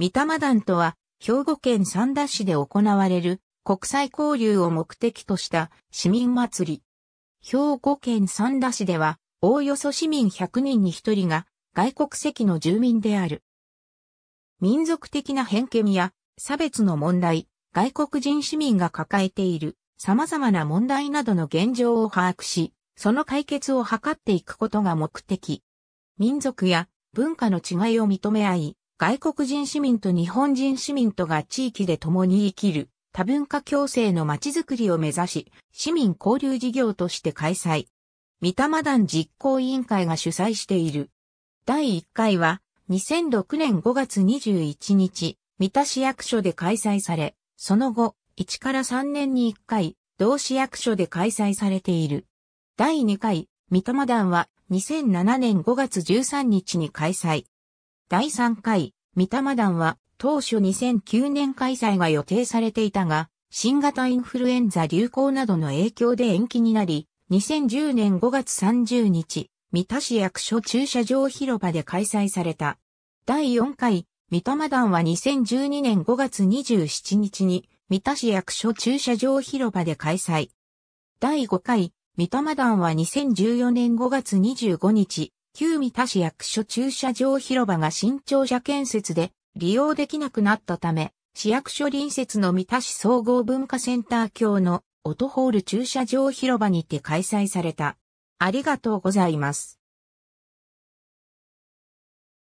三玉団とは、兵庫県三田市で行われる国際交流を目的とした市民祭り。兵庫県三田市では、おおよそ市民100人に1人が外国籍の住民である。民族的な偏見や差別の問題、外国人市民が抱えている様々な問題などの現状を把握し、その解決を図っていくことが目的。民族や文化の違いを認め合い、外国人市民と日本人市民とが地域で共に生きる多文化共生のまちづくりを目指し、市民交流事業として開催。三玉団実行委員会が主催している。第1回は2006年5月21日、三田市役所で開催され、その後、1から3年に1回、同市役所で開催されている。第2回、三玉団は2007年5月13日に開催。第3回、三玉団は当初2009年開催が予定されていたが、新型インフルエンザ流行などの影響で延期になり、2010年5月30日、三田市役所駐車場広場で開催された。第4回、三玉団は2012年5月27日に、三田市役所駐車場広場で開催。第5回、三玉団は2014年5月25日、旧三田市役所駐車場広場が新庁舎建設で利用できなくなったため、市役所隣接の三田市総合文化センター橋のオトホール駐車場広場にて開催された。ありがとうございます。